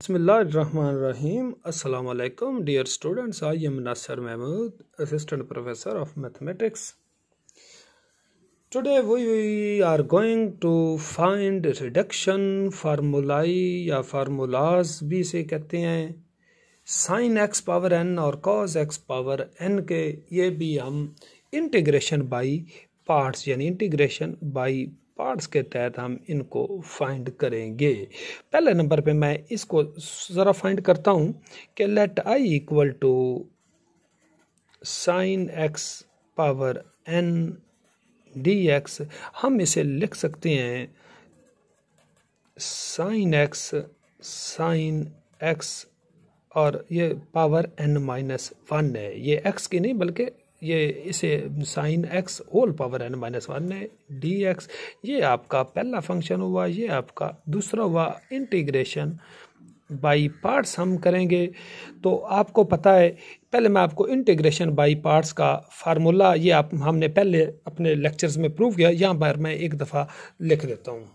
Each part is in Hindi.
बसमीम् वालेकुम dear students I am Nasir Mahmood assistant professor of mathematics today we are going to find reduction formulae या फार्मूलाज भी से कहते हैं साइन एक्स पावर एन और कॉज एक्स पावर एन के ये भी हम इंटीग्रेशन बाई पार्ट्स यानी इंटीग्रेशन बाई पार्ट्स के तहत हम इनको फाइंड करेंगे पहले नंबर पे मैं इसको ज़रा फाइंड करता हूँ कि let I equal to sine x power n d x हम इसे लिख सकते हैं साइन एक्स साइन एक्स और ये पावर एन माइनस वन है ये एक्स की नहीं बल्कि ये इसे sine x whole power n minus one है डी एक्स ये आपका पहला फंक्शन हुआ ये आपका दूसरा हुआ इंटीग्रेशन बाई पार्ट्स हम करेंगे तो आपको पता है पहले मैं आपको इंटीग्रेशन बाई पार्ट्स का फार्मूला ये आप हमने पहले अपने लेक्चर्स में प्रूव किया यहाँ पर मैं एक दफ़ा लिख देता हूँ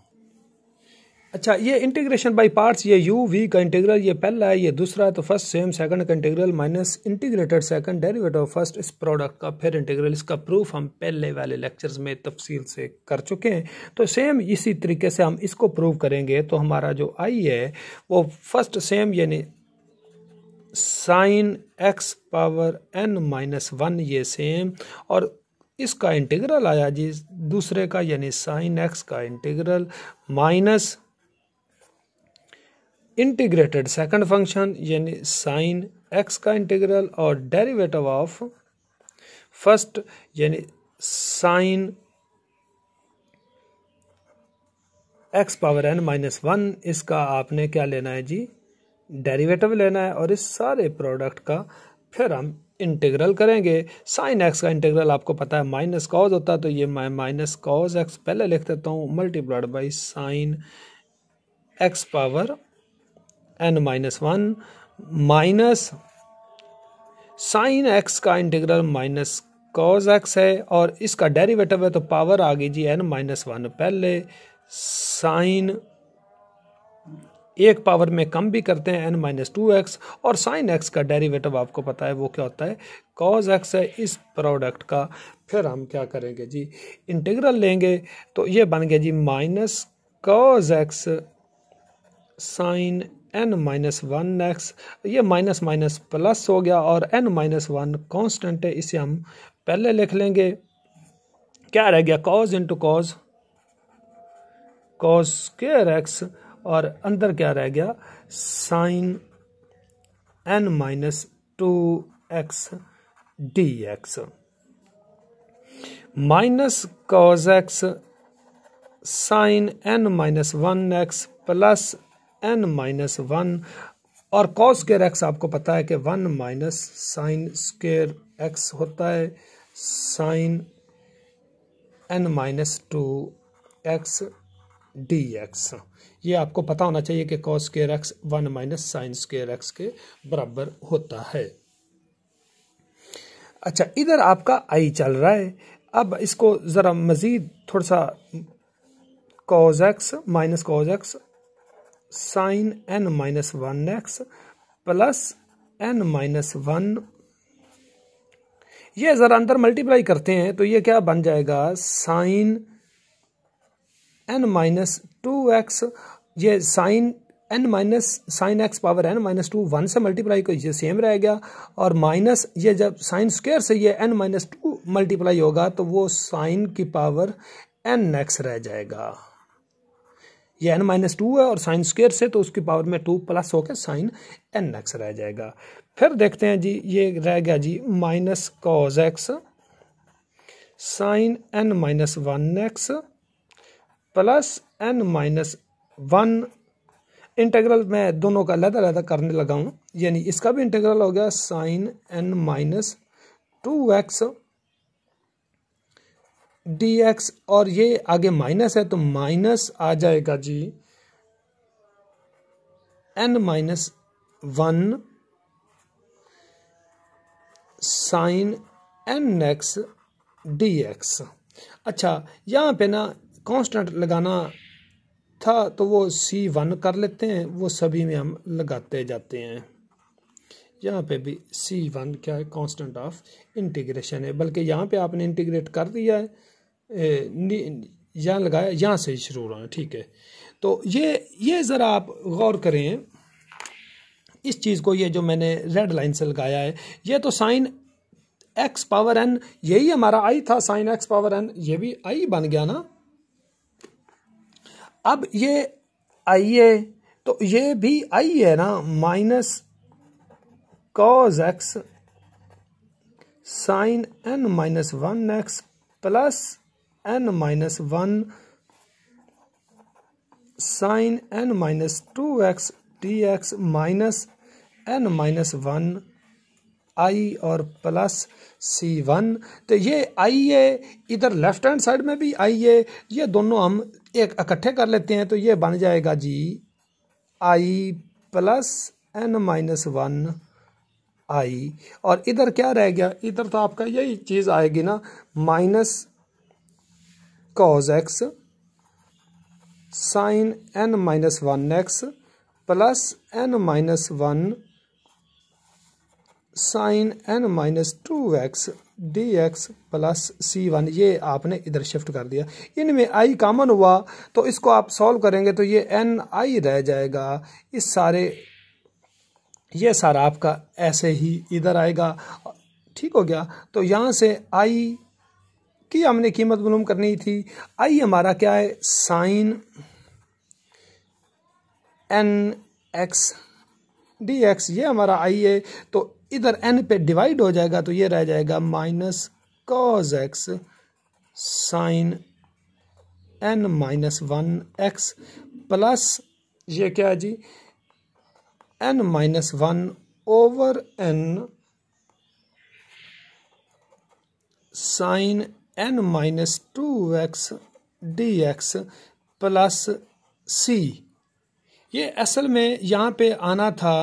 अच्छा ये इंटीग्रेशन बाय पार्ट्स ये यू वी का इंटीग्रल ये पहला है ये दूसरा तो फर्स्ट सेम सेकंड का integral minus integrated second derivative first इस प्रोडक्ट का फिर इंटीग्रल इसका प्रूफ हम पहले वाले लेक्चर्स में तफसील से कर चुके हैं तो सेम इसी तरीके से हम इसको प्रूव करेंगे तो हमारा जो आई है वो फर्स्ट सेम यानी sine x power n minus one ये सेम और इसका इंटीग्रल आया जी दूसरे का यानी साइन एक्स का integral minus integrated second function यानी साइन एक्स का इंटीग्रल और डेरिवेटिव ऑफ फर्स्ट यानी sine x power n minus one इसका आपने क्या लेना है जी डेरिवेटिव लेना है और इस सारे प्रोडक्ट का फिर हम इंटीग्रल करेंगे साइन एक्स का इंटीग्रल आपको पता है माइनस कॉज होता है तो ये मैं माइनस कॉज एक्स पहले लिख देता हूँ multiplied by sine x power n minus one minus sine x का इंटीग्रल माइनस कॉज एक्स है और इसका डेरिवेटिव है तो पावर आ गई जी एन माइनस वन पहले साइन एक पावर में कम भी करते हैं एन माइनस टू एक्स और साइन एक्स का डेरिवेटिव आपको पता है वो क्या होता है कॉज एक्स है इस प्रोडक्ट का फिर हम क्या करेंगे जी इंटीग्रल लेंगे तो ये बन गया जी minus cos x sine n minus one x ये माइनस माइनस प्लस हो गया और एन माइनस वन कॉन्स्टेंट है इसे हम पहले लिख लेंगे क्या रह गया cos into cos cos square x और अंदर क्या रह गया sine n minus two x d x minus cos x sine n minus one x plus n minus one और कॉस स्केयर एक्स आपको पता है कि one minus sine square x होता है sine n minus two x d x ये आपको पता होना चाहिए कि cos square x one minus sine square x के बराबर होता है अच्छा इधर आपका आई चल रहा है अब इसको ज़रा मज़ीद थोड़ा सा cos x minus cos x sine n minus one x plus n minus one ये ज़रा अंदर मल्टीप्लाई करते हैं तो ये क्या बन जाएगा sine n minus two x ये sine n minus sine x power n minus two one से मल्टीप्लाई को ये सेम रह गया और माइनस ये जब साइन स्क्वेयर से ये एन माइनस टू मल्टीप्लाई होगा तो वो साइन की पावर एन एक्स रह जाएगा ये एन माइनस टू है और साइन स्क्वेयर से तो उसकी पावर में टू प्लस होकर साइन एन एक्स रह जाएगा फिर देखते हैं जी ये रह गया जी minus cos x sine n minus one x plus n minus one integral मैं दोनों का अलग अलग करने लगा हूँ यानी इसका भी इंटेग्रल हो गया sine n minus two x dx और ये आगे माइनस है तो माइनस आ जाएगा जी n minus one sine n x d x अच्छा यहाँ पे ना कांस्टेंट लगाना था तो वो सी वन कर लेते हैं वो सभी में हम लगाते जाते हैं यहाँ पे भी सी वन क्या है कांस्टेंट ऑफ इंटीग्रेशन है बल्कि यहाँ पे आपने इंटीग्रेट कर दिया है यहाँ लगाया यहाँ से शुरू हो रहा है ठीक है तो ये ये ज़रा आप गौर करें इस चीज़ को ये जो मैंने रेड लाइन से लगाया है ये तो साइन एक्स पावर एन यही हमारा आई था साइन एक्स पावर एन ये भी आई बन गया ना अब ये आई है तो ये भी आई है ना minus cos x sine n minus one x plus n minus one sine n minus two x d x minus n minus one I और प्लस सी वन तो ये आई ए इधर लेफ्ट हैंड साइड में भी आई ए ये दोनों हम एक इकट्ठे कर लेते हैं तो ये बन जाएगा जी I plus n minus one I और इधर क्या रह गया इधर तो आपका यही चीज़ आएगी ना minus cos x sine n minus one x plus n minus one sine n minus two x d x plus C one ये आपने इधर शिफ्ट कर दिया इनमें आई कॉमन हुआ तो इसको आप सॉल्व करेंगे तो ये एन आई रह जाएगा इस सारे ये सारा आपका ऐसे ही इधर आएगा ठीक हो गया तो यहाँ से आई कि हमने कीमत मालूम करनी थी आई हमारा क्या है sine n x d x ये हमारा आई है तो इधर एन पे डिवाइड हो जाएगा तो ये रह जाएगा minus cos x sine n minus one x plus ये क्या है जी n minus one over n sine n minus two x d x plus C ये असल में यहाँ पे आना था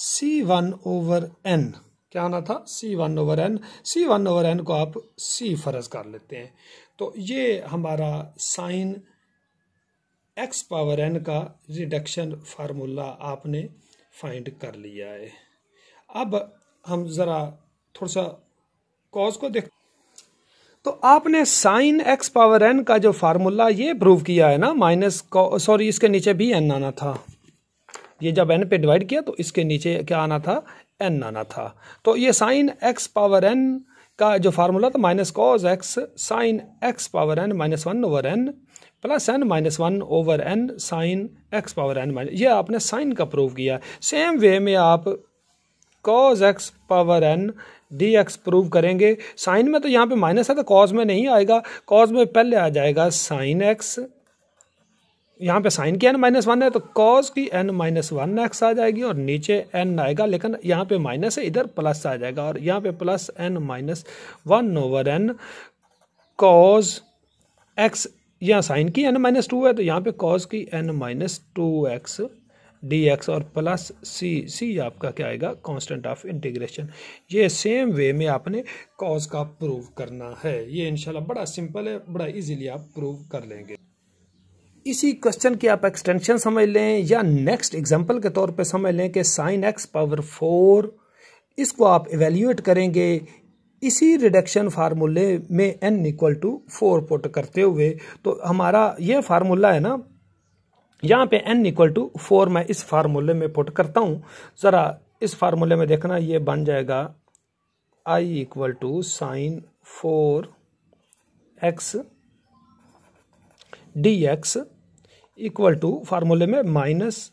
सी वन ओवर एन क्या आना था C one over n C one over n को आप सी फर्ज कर लेते हैं तो ये हमारा साइन एक्स पावर एन का रिडक्शन फार्मूला आपने फाइंड कर लिया है अब हम ज़रा थोड़ा सा कॉज को देख तो आपने साइन एक्स पावर एन का जो फार्मूला ये प्रूव किया है ना माइनस सॉरी इसके नीचे भी एन आना था ये जब एन पे डिवाइड किया तो इसके नीचे क्या आना था एन आना था तो ये साइन एक्स पावर एन का जो फार्मूला था minus cos x sine x power n minus one over n plus n minus one over n sine x power n minus ये आपने साइन का प्रूव किया सेम वे में आप cos x power n d x prove करेंगे साइन में तो यहाँ पे माइनस है तो कॉज में नहीं आएगा कॉज में पहले आ जाएगा साइन एक्स यहाँ पे साइन की एन माइनस वन है तो कॉज की एन माइनस वन एक्स आ जाएगी और नीचे एन आएगा लेकिन यहाँ पे माइनस है इधर प्लस आ जाएगा और यहाँ पे plus n minus one over n cos x यहाँ साइन की एन माइनस टू है तो यहाँ पे कॉज की n minus two x d x और प्लस सी सी आपका क्या आएगा कांस्टेंट ऑफ इंटीग्रेशन ये सेम वे में आपने कॉज का प्रूव करना है ये इनशाला बड़ा सिंपल है बड़ा इजीली आप प्रूव कर लेंगे इसी क्वेश्चन की आप एक्सटेंशन समझ लें या नेक्स्ट एग्जाम्पल के तौर पे समझ लें कि साइन एक्स पावर फोर इसको आप इवेल्यूएट करेंगे इसी रिडक्शन फार्मूले में n equal to four put करते हुए तो हमारा ये फार्मूला है ना यहाँ पे n इक्वल टू फोर मैं इस फार्मूले में पुट करता हूँ ज़रा इस फार्मूले में देखना ये बन जाएगा i equal to sine four x d x equal to फार्मूले में minus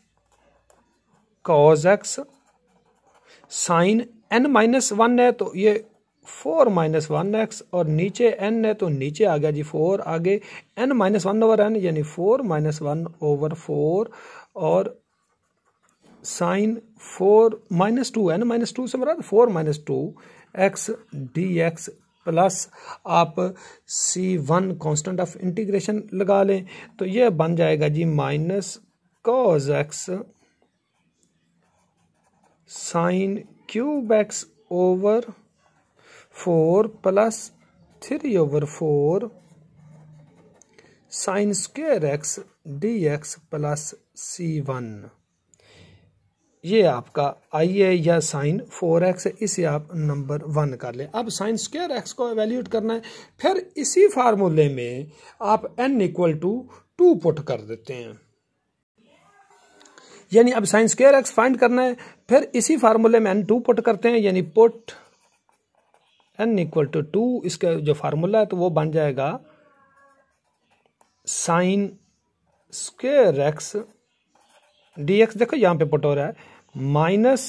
cos x sine n minus one है तो ये फोर माइनस वन एक्स और नीचे एन है तो नीचे आ गया जी फोर आगे n minus one over n यानी four minus one over four और sine four minus two n minus two से बराबर four minus two x d x plus आप C one constant of integration लगा लें तो यह बन जाएगा जी minus cos x sine cube x over four plus three over four sine square x d x plus C one ये आपका आई है या साइन फोर एक्स है इसे आप नंबर वन कर लें अब साइन स्क्र एक्स को एवेल्यूट करना है फिर इसी फार्मूले में आप n equal to two put कर देते हैं यानी अब साइन स्क्र एक्स फाइंड करना है फिर इसी फार्मूले में एन टू पुट करते हैं यानी put n equal to two इसका जो फार्मूला है तो वो बन जाएगा sine square x d x देखो यहाँ पे पुट हो रहा है माइनस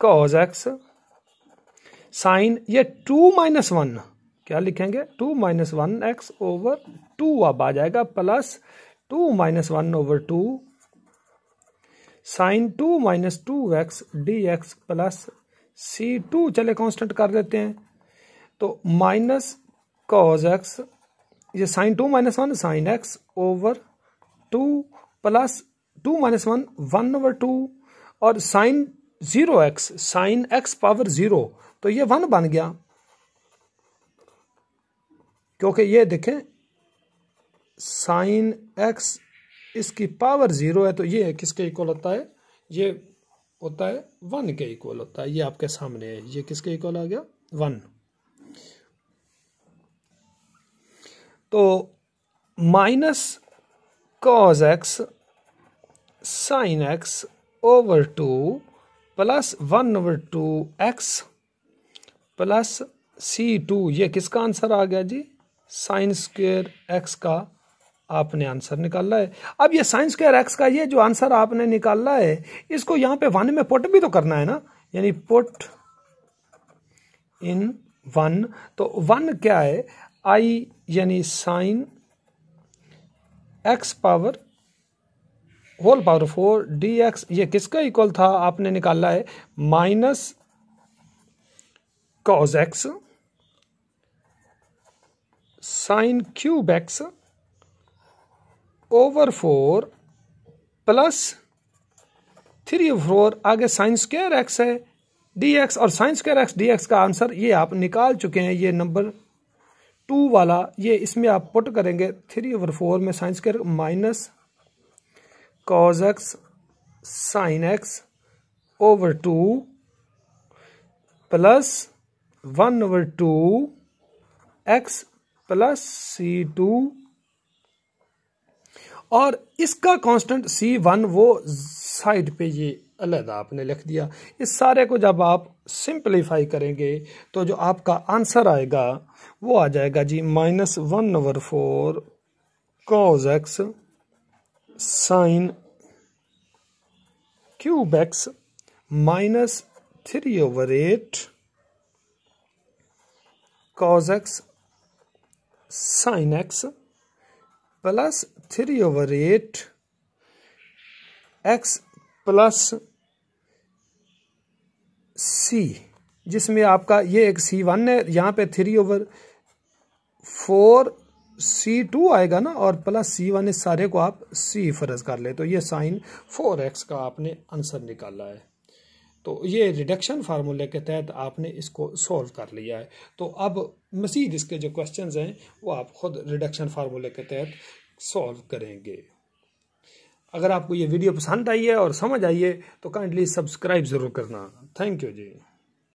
कॉज एक्स साइन ये टू माइनस वन क्या लिखेंगे two minus one x over two अब आ जाएगा plus two minus one over two sine two minus two x d x plus c two चले कांस्टेंट कर देते हैं तो माइनस कॉज एक्स ये sine two minus one sine x over two plus two minus one one over two और sine zero x sine x power zero तो ये वन बन गया क्योंकि ये देखें साइन एक्स इसकी पावर जीरो है तो ये किसके इक्वल होता है ये होता है वन के इक्वल होता है ये आपके सामने है ये किसके इक्वल आ गया वन तो minus cos x sine x over two plus one over two x plus c two ये किसका आंसर आ गया जी साइन स्क्वेयर एक्स का आपने आंसर निकाला है अब ये साइंस स्क्र एक्स का ये जो आंसर आपने निकाला है इसको यहां पे वन में पुट भी तो करना है ना यानी पुट इन वन तो वन क्या है आई यानी sine x power whole power four d x ये किसका इक्वल था आपने निकाला है minus cos x sine cube x over four plus three four आगे साइंस स्क्र एक्स है डी एक्स और sine square x d x का आंसर ये आप निकाल चुके हैं ये नंबर टू वाला ये इसमें आप पुट करेंगे थ्री ओवर फोर में sine square minus cos x sine x over two plus one over two x plus c two और इसका कांस्टेंट सी वन वो साइड पे ये अलहदा आपने लिख दिया इस सारे को जब आप सिंपलीफाई करेंगे तो जो आपका आंसर आएगा वो आ जाएगा जी minus one over four cos x sine cube x minus three over eight cos x sine x plus three over eight x plus c जिसमें आपका ये एक सी वन है यहाँ पे three over four c two आएगा ना और प्लस सी वन इस सारे को आप सी फर्ज कर ले तो ये साइन फोर एक्स का आपने आंसर निकाला है तो ये रिडक्शन फार्मूले के तहत आपने इसको सॉल्व कर लिया है तो अब मसीद इसके जो क्वेश्चंस हैं वो आप खुद रिडक्शन फार्मूले के तहत सॉल्व करेंगे अगर आपको ये वीडियो पसंद आई है और समझ आई है तो काइंडली सब्सक्राइब ज़रूर करना थैंक यू जी